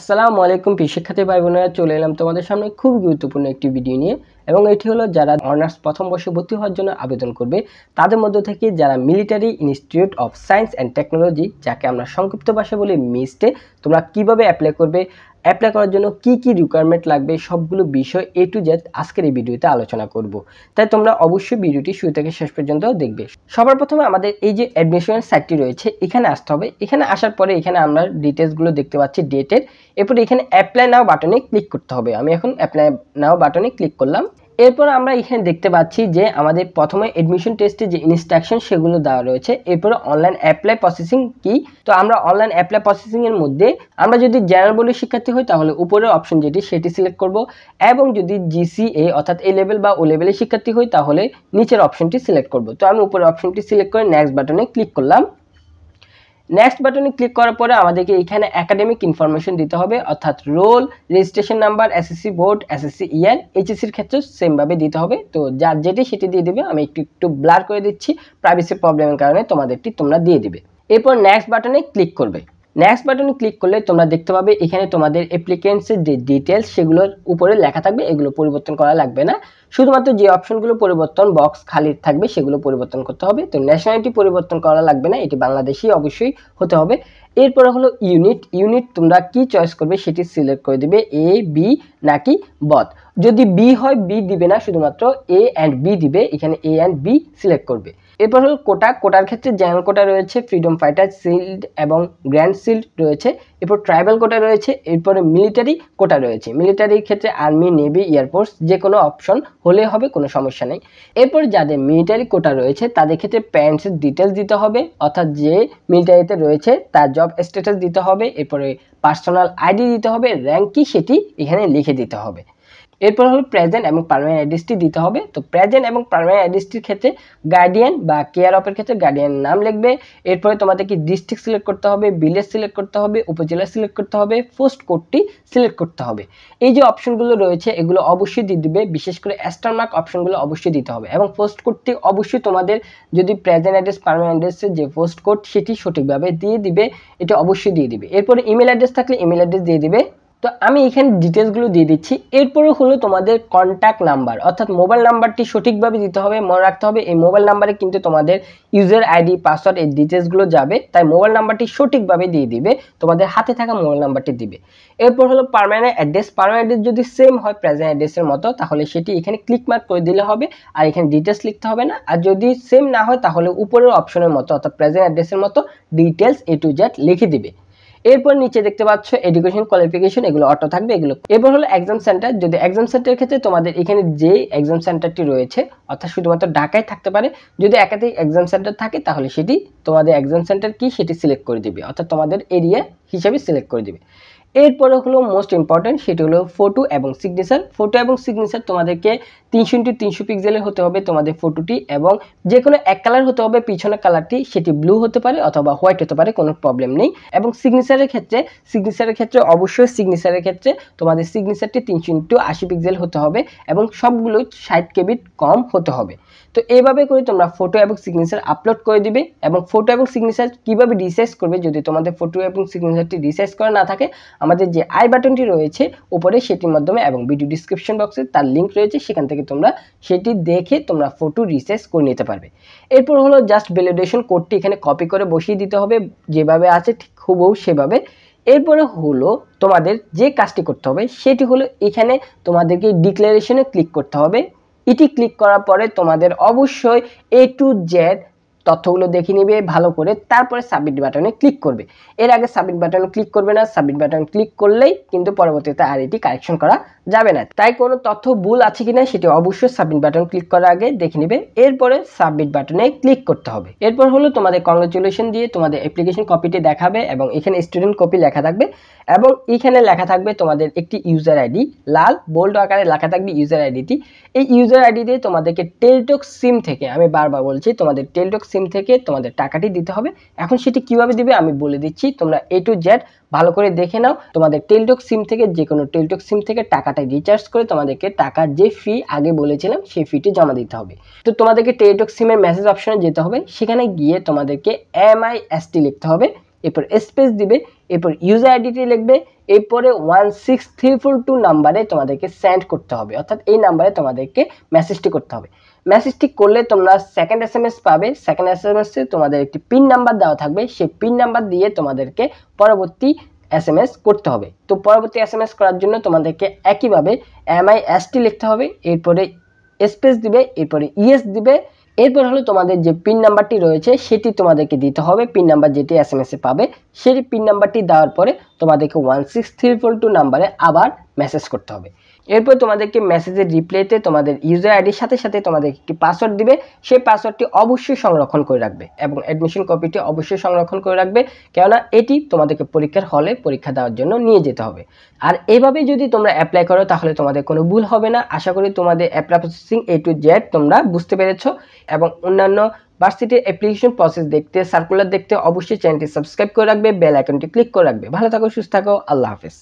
আসসালামু আলাইকুম শিক্ষার্থী ভাই বোনেরা চলে এলাম তোমাদের সামনে খুব গুরুত্বপূর্ণ একটি ভিডিও নিয়ে এবং এটি হলো যারা অনার্স প্রথম বর্ষে ভর্তি হওয়ার জন্য আবেদন করবে তাদের মধ্য থেকে যারা military institute of science and technology যাকে আমরা সংক্ষিপ্ত ভাষায় বলি মিস্টে তোমরা কিভাবে অ্যাপ্লাই করবে অ্যাপ্লাই করার জন্য কি কি রিকোয়ারমেন্ট লাগবে সবগুলো বিষয় এ টু জেড আজকের এই ভিডিওতে আলোচনা করব তাই তোমরা অবশ্যই ভিডিওটি শুরু থেকে শেষ পর্যন্ত দেখবে সবার প্রথমে আমাদের এই যে অ্যাডমিশনের সাইটটি রয়েছে এখানে আসতে হবে এখানে আসার পরে এখানে আমরা ডিটেলসগুলো দেখতে পাচ্ছি ডেটের এরপরে এখানে অ্যাপ্লাই নাও বাটনে ক্লিক করতে হবে আমি এখন অ্যাপ্লাই নাও বাটনে ক্লিক করলাম এরপর আমরা এখানে দেখতে পাচ্ছি যে আমাদের প্রথমে এডমিশন টেস্টে যে ইনস্ট্রাকশন সেগুলো দেওয়া রয়েছে এরপরে অনলাইন অ্যাপ্লাই প্রসেসিং কি তো আমরা অনলাইন অ্যাপ্লাই প্রসেসিংয়ের মধ্যে আমরা যদি জেনারেল বলে শিক্ষার্থী হই তাহলে উপরের অপশন যেটি সেটি সিলেক্ট করব এবং যদি জিসিএ অর্থাৎ এ লেভেল বা ও লেভেলের শিক্ষার্থী হই তাহলে নিচের অপশনটি সিলেক্ট করব তো আমি উপরের অপশনটি সিলেক্ট করে নেক্সট বাটনে ক্লিক করলাম নেক্সট বাটনে ক্লিক করার পরে আমাদেরকে এখানে একাডেমিক ইনফরমেশন দিতে হবে অর্থাৎ roll registration number SSC board SSC year এইচএসসির ক্ষেত্রে সেমভাবে দিতে হবে তো যা যেটি সেটি দিয়ে দেবে আমি একটু একটু ব্লার করে দিচ্ছি প্রাইভেসি প্রবলেমের কারণে তোমাদেরটি তোমরা দিয়ে দেবে এরপর নেক্সট বাটনে ক্লিক করবে নেক্সট বাটনে ক্লিক করলে তোমরা দেখতে পাবে এখানে তোমাদের অ্যাপ্লিকেন্সের যে ডিটেলস সেগুলোর উপরে লেখা থাকবে এগুলো পরিবর্তন করা লাগবে না শুধুমাত্র যে অপশনগুলো পরিবর্তন বক্স খালি থাকবে সেগুলো পরিবর্তন করতে হবে তো ন্যাশনালিটি পরিবর্তন করা লাগবে না এটি বাংলাদেশি অবশ্যই হতে হবে এরপরে হলো ইউনিট ইউনিট তোমরা কি চয়েস করবে সেটি সিলেক্ট করে দেবে এ বি নাকি বথ যদি বি হয় বি দিবে না শুধুমাত্র এ অ্যান্ড বি দিবে এখানে এ অ্যান্ড বি সিলেক্ট করবে এরপর হল কোটা কোটার ক্ষেত্রে জেনারেল কোটা রয়েছে ফ্রিডম ফাইটার সিল্ড এবং গ্র্যান্ড সিল্ড রয়েছে এরপর ট্রাইবাল কোটা রয়েছে এরপরে মিলিটারি কোটা রয়েছে মিলিটারির ক্ষেত্রে আর্মি নেভি এয়ারফোর্স যে কোনো অপশন হলে হবে কোনো সমস্যা নেই এরপর যাদের মিলিটারি কোটা রয়েছে তাদের ক্ষেত্রে প্যারেন্টসের ডিটেলস দিতে হবে অর্থাৎ যে মিলিটারিতে রয়েছে তার জব স্ট্যাটাস দিতে হবে এরপরে পার্সোনাল আইডি দিতে হবে র্যাঙ্ক কি সেটি এখানে লিখে দিতে হবে এরপর হলো প্রেজেন্ট এবং পারমানেন্ট অ্যাড্রেসটি দিতে হবে তো প্রেজেন্ট এবং পারমানেন্ট অ্যাড্রেসটির ক্ষেত্রে গার্ডিয়ান বা কেয়ার অফের ক্ষেত্রে গার্ডিয়ান নাম লিখবে এরপরে তোমাদেরকে ডিস্ট্রিক্ট সিলেক্ট করতে হবে ভিলেজ সিলেক্ট করতে হবে উপজেলা সিলেক্ট করতে হবে পোস্ট কোডটি সিলেক্ট করতে হবে এই যে অপশনগুলো রয়েছে এগুলো অবশ্যই দিয়ে দিবে বিশেষ করে অ্যাস্টারমার্ক অপশনগুলো অবশ্যই দিতে হবে এবং পোস্ট কোডটি অবশ্যই তোমাদের যদি প্রেজেন্ট অ্যাড্রেস পারমানেন্ট অ্যাড্রেসের যে পোস্ট কোড সেটি সঠিকভাবে দিয়ে দিবে এটা অবশ্যই দিয়ে দিবে এরপরে ইমেল অ্যাড্রেস থাকলে ইমেল অ্যাড্রেস দিয়ে দিবে তো আমি এখানে ডিটেলসগুলো দিয়ে দিচ্ছি এরপরে হলো তোমাদের কন্ট্যাক্ট নাম্বার অর্থাৎ মোবাইল নাম্বারটি সঠিকভাবে দিতে হবে মনে রাখতে হবে এই মোবাইল নাম্বারে কিন্তু তোমাদের ইউজার আইডি পাসওয়ার্ড এই ডিটেলসগুলো যাবে তাই মোবাইল নাম্বারটি সঠিকভাবে দিয়ে দিবে তোমাদের হাতে থাকা মোবাইল নাম্বারটি দিবে এরপর হলো পারমানেন্ট অ্যাড্রেস পারমানেন্ট অ্যাড্রেস যদি সেম হয় প্রেজেন্ট অ্যাড্রেসের মতো তাহলে সেটি এখানে ক্লিক মার্ক করে দিলে হবে আর এখানে ডিটেলস লিখতে হবে না আর যদি সেম না হয় তাহলে উপরের অপশনের মতো অর্থাৎ প্রেজেন্ট অ্যাড্রেসের মতো ডিটেলস এ টু জেড লিখে দিবে এরপর নিচে দেখতে পাচ্ছ এডুকেশন কোয়ালিফিকেশন এগুলো অটো থাকবে এগুলো এরপর হলো এক্সাম সেন্টার যদি এক্সাম সেন্টারের ক্ষেত্রে তোমাদের এখানে যে এক্সাম সেন্টারটি রয়েছে অর্থাৎ শুধুমাত্র ঢাকায় থাকতে পারে যদি একাধিক এক্সাম সেন্টার থাকে তাহলে সেটি তোমাদের এক্সাম সেন্টার কি সেটি সিলেক্ট করে দিবে অর্থাৎ তোমাদের এরিয়া হিসাবে সিলেক্ট করে দিবে এরপরে হলো মোস্ট ইম্পর্টেন্ট সেটি হলো ফটো এবং সিগনেচার ফটো এবং সিগনেচার তোমাদেরকে তিনশো ইন্টু তিনশো পিক্সেলের হতে হবে তোমাদের ফটোটি এবং যে কোনো এক কালার হতে হবে পিছনের কালারটি সেটি ব্লু হতে পারে অথবা হোয়াইট হতে পারে কোনো প্রবলেম নেই এবং সিগনেচারের ক্ষেত্রে সিগনেচারের ক্ষেত্রে অবশ্যই সিগনেচারের ক্ষেত্রে তোমাদের সিগনেচারটি তিনশো ইন্টু আশি পিক্সেল হতে হবে এবং সবগুলো ষাট কেবিট কম হতে হবে তো এইভাবে করে তোমরা ফটো এবং সিগনেচার আপলোড করে দিবে এবং ফটো এবং সিগনেচার কীভাবে রিসাইজ করবে যদি তোমাদের ফটো এবং সিগনেচারটি রিসাইজ করা না থাকে আমাদের যে আই বাটনটি রয়েছে উপরে সেটির মাধ্যমে এবং ভিডিও ডিসক্রিপশন বক্সে তার লিঙ্ক রয়েছে সেখান থেকে তোমরা সেটি দেখে তোমরা ফটো রিসাইজ করে নিতে পারবে এরপর হলো জাস্ট ভ্যালিডেশন কোডটি এখানে কপি করে বসিয়ে দিতে হবে যেভাবে আছে ঠিক হুবহু সেভাবে এরপরে হলো তোমাদের যে কাজটি করতে হবে সেটি হলো এখানে তোমাদেরকে ডিক্লারেশনে ক্লিক করতে হবে এটি ক্লিক করার পরে তোমাদের অবশ্যই এ টু জেড তথ্যগুলো দেখে নেবে ভালো করে তারপরে সাবমিট বাটনে ক্লিক করবে এর আগে সাবমিট বাটনে ক্লিক করবে না সাবমিট বাটন ক্লিক করলেই কিন্তু পরবর্তীতে আর এটি কারেকশন করা যাবে না তাই কোনো তথ্য ভুল আছে কিনা সেটি অবশ্যই সাবমিট বাটন ক্লিক করার আগে দেখে নেবে এরপরে সাবমিট বাটনে ক্লিক করতে হবে এরপর হলো তোমাদের কংগ্রেচুলেশন দিয়ে তোমাদের অ্যাপ্লিকেশন কপিটি দেখাবে এবং এখানে স্টুডেন্ট কপি লেখা থাকবে এবং এখানে লেখা থাকবে তোমাদের একটি ইউজার আইডি লাল বোল্ড আকারে লেখা থাকবে ইউজার আইডিটি এই ইউজার আইডি দিয়ে তোমাদেরকে টেলটক সিম থেকে আমি বারবার বলছি তোমাদের টেলটক সিম সিম থেকে তোমাদের টাকাটি দিতে হবে এখন সেটি কিভাবে দিবে আমি বলে দিচ্ছি তোমরা এ টু জেড ভালো করে দেখে নাও তোমাদের টেলটক সিম থেকে যে কোনো টেলটক সিম থেকে টাকাটা রিচার্জ করে তোমাদেরকে টাকার যে ফি আগে বলেছিলাম সেই ফিটি জমা দিতে হবে তো তোমাদেরকে টেলটক সিমের মেসেজ অপশনে যেতে হবে সেখানে গিয়ে তোমাদেরকে এম আই এস টি লিখতে হবে এরপর স্পেস দিবে এরপর ইউজার আইডিটি লিখবে এরপরে one six three four two নাম্বারে তোমাদেরকে সেন্ড করতে হবে অর্থাৎ এই নাম্বারে তোমাদেরকে মেসেজটি করতে হবে মেসেজটি করলে তোমরা সেকেন্ড এস এম এস পাবে সেকেন্ড এস এম এসে তোমাদের একটি পিন নাম্বার দেওয়া থাকবে সেই পিন নাম্বার দিয়ে তোমাদেরকে পরবর্তী এস এম এস করতে হবে তো পরবর্তী এস এম এস করার জন্য তোমাদেরকে একইভাবে এম আই এস টি লিখতে হবে এরপরে স্পেস দিবে এরপরে ইএস e দিবে এরপর হলো তোমাদের যে পিন নাম্বারটি রয়েছে সেটি তোমাদেরকে দিতে হবে পিন নাম্বার যেটি এস এম এসে পাবে সেই পিন নাম্বারটি দেওয়ার পরে তোমাদেরকে one six three four two নাম্বারে আবার মেসেজ করতে হবে এরপর তোমাদেরকে মেসেজের রিপ্লাইতে তোমাদের ইউজার আইডির সাথে সাথে তোমাদের একটি পাসওয়ার্ড দিবে সেই পাসওয়ার্ডটি অবশ্যই সংরক্ষণ করে রাখবে এবং অ্যাডমিশন কপিটি অবশ্যই সংরক্ষণ করে রাখবে কেননা এটি তোমাদেরকে পরীক্ষার হলে পরীক্ষা দেওয়ার জন্য নিয়ে যেতে হবে আর এভাবে যদি তোমরা অ্যাপ্লাই করো তাহলে তোমাদের কোনো ভুল হবে না আশা করি তোমাদের apply processing A to Z তোমরা বুঝতে পেরেছ এবং অন্যান্য ভার্সিটির অ্যাপ্লিকেশন প্রসেস দেখতে সার্কুলার দেখতে অবশ্যই চ্যানেলটি সাবস্ক্রাইব করে রাখবে বেল আইকনটি ক্লিক করে রাখবে ভালো থাকো সুস্থ থাকো আল্লাহ হাফেজ